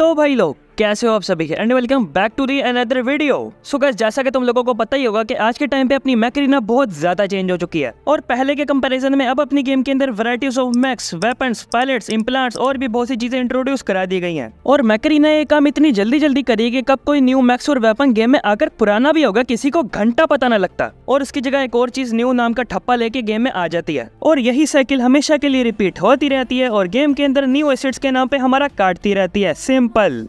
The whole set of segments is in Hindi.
तो भाई लोग कैसे हो आप सभी के and welcome back to the another video so guys जैसा कि तुम लोगों को पता ही होगा कि आज के टाइम पे अपनी मैकरीना बहुत ज्यादा चेंज हो चुकी है और पहले के कंपैरिजन में अब अपनी गेम के अंदर varieties of mechs weapons pilots implants और भी बहुत सी चीजें इंट्रोड्यूस करा दी गई है और मैकरीना ये काम इतनी जल्दी जल्दी करेगी कब कोई न्यू मैक्स और वेपन गेम में आकर पुराना भी होगा किसी को घंटा पता न लगता और उसकी जगह एक और चीज न्यू नाम का ठप्पा लेके गेम में आ जाती है और यही साइकिल हमेशा के लिए रिपीट होती रहती है और गेम के अंदर न्यू एसेट्स के नाम पे हमारा काटती रहती है सिंपल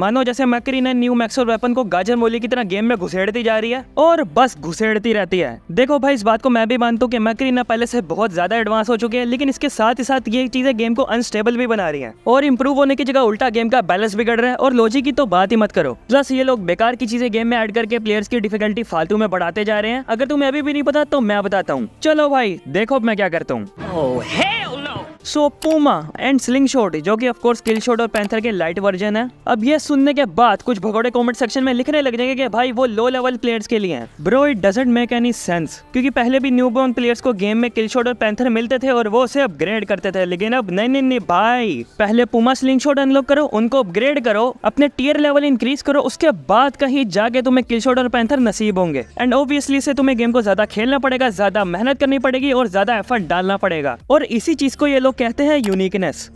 मानो जैसे मैकरी ने न्यू मैक्सोर वेपन को गाजर मोली की तरह गेम में घुसेड़ती जा रही है और बस घुसेड़ती रहती है देखो भाई इस बात को मैं भी मानता हूँ कि मैकरी ना पहले से बहुत ज्यादा एडवांस हो चुकी है लेकिन इसके साथ ही साथ ये चीजें गेम को अनस्टेबल भी बना रही है और इम्प्रूव होने की जगह उल्टा गेम का बैलेंस बिगड़ रहा है और लॉजिक की तो बात ही मत करो प्लस ये लोग बेकार की चीजें गेम में एड करके प्लेयर्स की डिफिकल्टी फालतू में बढ़ाते जा रहे हैं अगर तुम्हें अभी भी नहीं पता तो मैं बताता हूँ चलो भाई देखो मैं क्या करता हूँ oh, so Puma and slingshot जो कि ऑफकोर्स किल शॉट और पैंथर के लाइट वर्जन है अब ये सुनने के बाद कुछ भगोड़े कमेंट सेक्शन में लिखने लग जाएंगे कि भाई वो लो लेवल प्लेयर्स के लिए हैं bro it doesn't make any sense क्योंकि पहले भी न्यू बॉर्न प्लेयर्स को गेम में किल शॉट और पैंथर मिलते थे और वो उसे अपग्रेड करते थे लेकिन अब नहीं नहीं नहीं भाई पहले पुमा स्लिंग शॉट अनलॉक करो उनको अपग्रेड करो अपने टीयर लेवल इंक्रीज करो उसके बाद कहीं जाके तुम्हें किल शॉट और पैंथर नसीब होंगे एंड ऑब्वियसली से तुम्हें गेम को ज्यादा खेलना पड़ेगा ज्यादा मेहनत करनी पड़ेगी और ज्यादा एफर्ट डालना पड़ेगा और इसी चीज को ये लोग कहते हैं uniqueness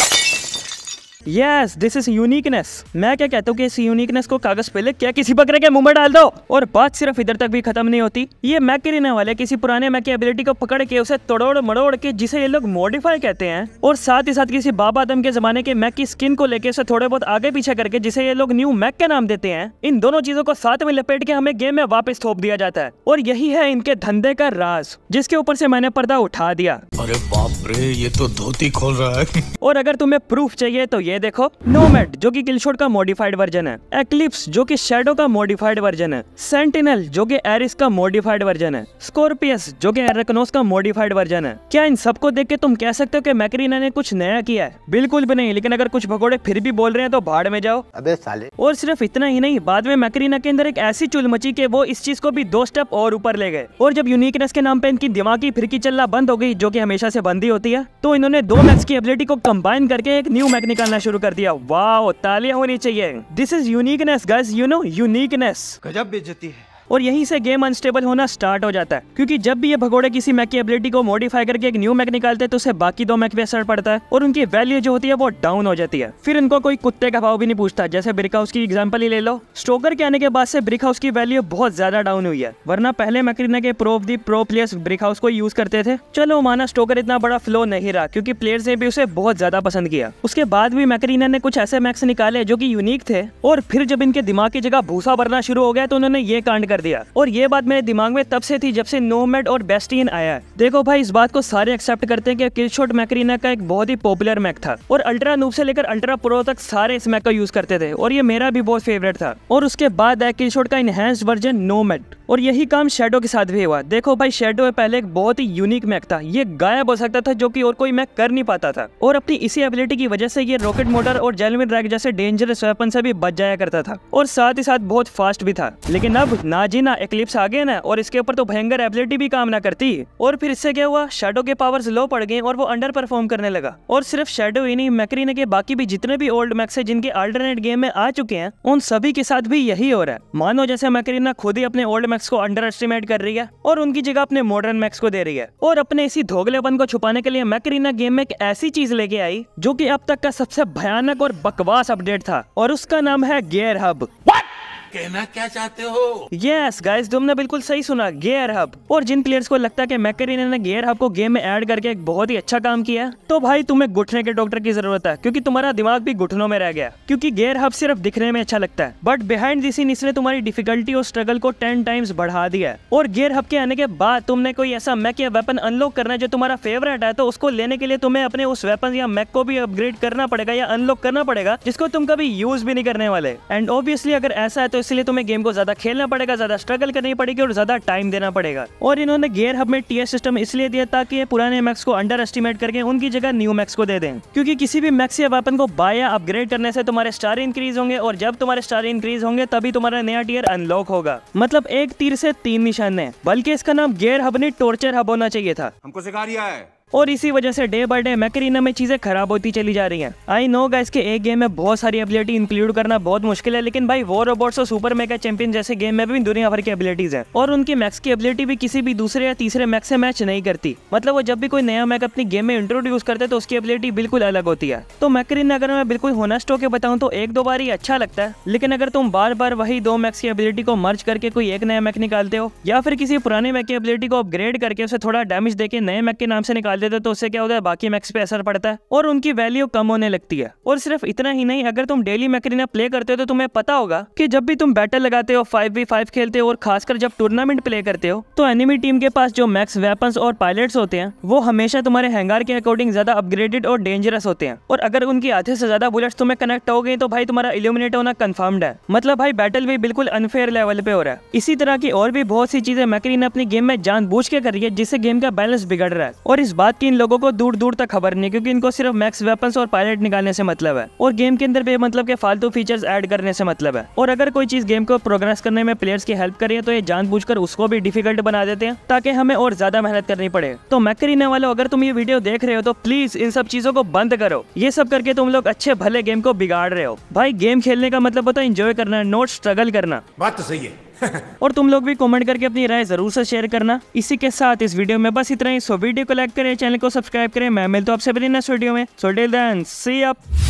yes this is uniqueness मैं क्या कहता हूँ कि इस यूनिकनेस को कागज पे लिख क्या किसी बकरे के मुंह में डाल दो और बात सिर्फ इधर तक भी खत्म नहीं होती ये मैक के रहने वाले किसी पुराने मैक की एबिलिटी को पकड़ के उसे तोड़ोड़ मड़ोड़ के जिसे ये लोग मॉडिफाई कहते हैं और साथ ही साथ किसी बाबा आदम के जमाने के मैक की स्किन को लेके उसे थोड़े बहुत आगे पीछे करके जिसे ये लोग न्यू मैक के नाम देते हैं इन दोनों चीजों को साथ में लपेट के हमें गेम में वापस थोप दिया जाता है और यही है इनके धंधे का राज जिसके ऊपर से मैंने पर्दा उठा दिया अरे बाप रे ये तो धोती खोल रहा है और अगर तुम्हें प्रूफ चाहिए तो ये देखो नोमेड जो कि किलशोट का मॉडिफाइड वर्जन है एक्लिप्स जो कि शेडो का मॉडिफाइड वर्जन है सेंटिनल जो कि एरिस का मॉडिफाइड वर्जन है स्कॉर्पियस जो कि एरकनोस का मॉडिफाइड वर्जन है क्या इन सबको देख के तुम कह सकते हो कि मैकरीना ने कुछ नया किया है बिल्कुल भी नहीं लेकिन अगर कुछ भगोड़े फिर भी बोल रहे हैं तो भाड़ में जाओ अबे साले और सिर्फ इतना ही नहीं बाद में मैकरीना के अंदर एक ऐसी चुल मची के वो इस चीज को भी दो स्टेप और ऊपर ले गए और जब यूनिकनेस के नाम पे इनकी दिमागी फिरकी चलना बंद हो गई जो की हमेशा ऐसी बंदी होती है तो इन्होंने दो मैक्स की एबिलिटी को कम्बाइन करके एक न्यू मैक निकालना बजना शुरू कर दिया वाह तालियां होनी चाहिए दिस इज यूनिकनेस गज यू नो यूनिकनेस गजब बेचती है और यहीं से गेम अनस्टेबल होना स्टार्ट हो जाता है क्योंकि जब भी ये भगोड़े किसी मैक की एबिलिटी को मॉडिफाई करके एक न्यू मैक निकालते हैं तो उसे बाकी दो मैक पे असर पड़ता है और उनकी वैल्यू जो होती है वो डाउन हो जाती है फिर इनको कोई कुत्ते का भाव भी नहीं पूछता जैसे ब्रिक हाउस की एग्जाम्पल ही ले लो स्टोकर के आने के बाद से ब्रिक हाउस की वैल्यू बहुत ज्यादा डाउन हुई है वरना पहले मैक्रीना के pro the pro players Brick House को यूज करते थे चलो माना स्टोकर इतना बड़ा फ्लो नहीं रहा क्योंकि प्लेयर्स ने भी उसे बहुत ज्यादा पसंद किया उसके बाद भी मैक्रीना ने कुछ ऐसे मैक्स निकाले जो की यूनिक थे और फिर जब इनके दिमाग की जगह भूसा भरना शुरू हो गया तो उन्होंने ये कांड कर कर दिया और ये बात मेरे दिमाग में तब से थी जब से नोमेड और बेस्टियन आया है देखो भाई इस बात को सारे एक्सेप्ट करते हैं कि किलशॉट मैकरीना का एक बहुत ही पॉपुलर मैक था और अल्ट्रा नूब से लेकर अल्ट्रा प्रो तक सारे इस मैक का यूज करते थे और ये मेरा भी बहुत फेवरेट था और उसके बाद है किलशॉट का इनहेंस वर्जन नोमेड और यही काम शेडो के साथ भी हुआ देखो भाई शेडो है पहले एक बहुत ही यूनिक मैक था ये गायब हो सकता था जो कि और कोई मैक कर नहीं पाता था और अपनी इसी एबिलिटी की वजह से ये रॉकेट मोटर और जेलमिन रैक जैसे डेंजरस वेपन से भी बच जाया करता था और साथ ही साथ बहुत फास्ट भी था लेकिन अब ना ना एक्लिप्स आ गए ना और इसके ऊपर तो भयंकर एबिलिटी भी काम ना करती और फिर इससे क्या हुआ शेडो के पावर्स लो पड़ गए और वो अंडर परफॉर्म करने लगा और सिर्फ शेडो ही नहीं मैकरीने के बाकी भी जितने भी ओल्ड मैक्स है जिनके अल्टरनेट गेम में आ चुके हैं उन सभी के साथ भी यही हो रहा है मानो जैसे मैकरीना खुद ही अपने ओल्ड मैक्स को अंडर एस्टिमेट कर रही है और उनकी जगह अपने मॉडर्न मैक्स को दे रही है और अपने इसी धोगलेपन को छुपाने के लिए मैकरीना गेम में एक ऐसी चीज लेके आई जो की अब तक का सबसे भयानक और बकवास अपडेट था और उसका नाम है गेयर हब What? कहना क्या चाहते हो यस गाइस तुमने बिल्कुल सही सुना गेयर हब और जिन प्लेयर्स को लगता है कि मैकरीने ने गेयर हब को गेम में ऐड करके एक बहुत ही अच्छा काम किया तो भाई तुम्हें घुटने के डॉक्टर की जरूरत है क्योंकि तुम्हारा दिमाग भी घुटनों में रह गया क्योंकि गेयर हब सिर्फ दिखने में अच्छा लगता है बट बिहाइंड दिस इन इसने तुम्हारी डिफिकल्टी और स्ट्रगल को टेन टाइम्स बढ़ा दिया और गेयर हब के आने के बाद तुमने कोई ऐसा मैक या वेपन अनलॉक करना है जो तुम्हारा फेवरेट है तो उसको लेने के लिए तुम्हें अपने उस वेपन या मैक को भी अपग्रेड करना पड़ेगा या अनलॉक करना पड़ेगा जिसको तुम कभी यूज भी नहीं करने वाले एंड ऑब्वियसली अगर ऐसा है तो तो इसलिए तुम्हें गेम को ज़्यादा खेलना पड़ेगा ज़्यादा स्ट्रगल करनी पड़ेगी और ज़्यादा टाइम देना पड़ेगा और इन्होंने गेयर हब में टीएस सिस्टम इसलिए दिया ताकि ये पुराने मैक्स को अंडर एस्टिमेट करके उनकी जगह न्यू मैक्स को दे दें क्योंकि किसी भी मैक्स या वेपन को बाय या अपग्रेड करने से तुम्हारे स्टार इंक्रीज होंगे और जब तुम्हारे स्टार इंक्रीज होंगे तभी तुम्हारा नया टीयर अनलॉक होगा मतलब एक तीर से तीन निशान है बल्कि इसका नाम गेयर हब नहीं टोर्चर हब होना चाहिए था हमको सिखा दिया है और इसी वजह से डे बाय डे मैकेरिना में चीज़ें खराब होती चली जा रही हैं आई नो गाइस के एक गेम में बहुत सारी एबिलिटी इंक्लूड करना बहुत मुश्किल है लेकिन भाई वो रोबोट्स और सुपर मेगा चैंपियन जैसे गेम में भी दुनिया भर की एबिलिटीज हैं और उनकी मैक्स की एबिलिटी भी किसी भी दूसरे या तीसरे मैक्स से मैच नहीं करती मतलब वो जब भी कोई नया मैक अपनी गेम में इंट्रोड्यूस करते तो उसकी एबिलिटी बिल्कुल अलग होती है तो मैकेरिना अगर मैं बिल्कुल होनेस्ट होकर बताऊँ तो एक दो बार ही अच्छा लगता है लेकिन अगर तुम बार बार वही दो मैक्स की एबिलिटी को मर्ज करके कोई एक नया मैक निकालते हो या फिर किसी पुराने मैक की एबिलिटी को अपग्रेड करके उसे थोड़ा डैमेज देकर नए मैक के नाम से निकाल निकाल देते तो उससे क्या होता है बाकी मैक्स पे असर पड़ता है और उनकी वैल्यू कम होने लगती है और सिर्फ इतना ही नहीं अगर तुम डेली मैकरीना प्ले करते हो तो तुम्हें पता होगा कि जब भी तुम बैटल लगाते हो फाइव वी फाइव खेलते हो और खासकर जब टूर्नामेंट प्ले करते हो तो एनिमी टीम के पास जो मैक्स वेपन और पायलट होते हैं वो हमेशा तुम्हारे हैंगार के अकॉर्डिंग ज्यादा अपग्रेडेड और डेंजरस होते हैं और अगर उनकी आधे से ज्यादा बुलेट्स तुम्हें कनेक्ट हो गई तो भाई तुम्हारा इल्यूमिनेट होना कंफर्म्ड है मतलब भाई बैटल भी बिल्कुल अनफेयर लेवल पे हो रहा है इसी तरह की और भी बहुत सी चीजें मैकरी अपनी गेम में जान के कर रही है जिससे गेम का बैलेंस बिगड़ रहा है और इस बात बात की इन लोगों को दूर दूर तक खबर नहीं क्योंकि इनको सिर्फ मैक्स वेपन्स और पायलट निकालने से मतलब है और गेम के अंदर मतलब के फालतू फीचर्स ऐड करने से मतलब है और अगर कोई चीज गेम को प्रोग्रेस करने में प्लेयर्स की हेल्प करे तो ये जानबूझकर उसको भी डिफिकल्ट बना देते हैं ताकि हमें और ज्यादा मेहनत करनी पड़े तो मैकरीने वालों अगर तुम ये वीडियो देख रहे हो तो प्लीज इन सब चीजों को बंद करो ये सब करके तुम लोग अच्छे भले गेम को बिगाड़ रहे हो भाई गेम खेलने का मतलब होता है इंजॉय करना नोट स्ट्रगल करना बात तो सही है और तुम लोग भी कमेंट करके अपनी राय जरूर से शेयर करना इसी के साथ इस वीडियो में बस इतना ही सो वीडियो को लाइक करें चैनल को सब्सक्राइब करें मैं मिलता तो हूँ आपसे अपनी नेक्स्ट वीडियो में सो टिल सी अप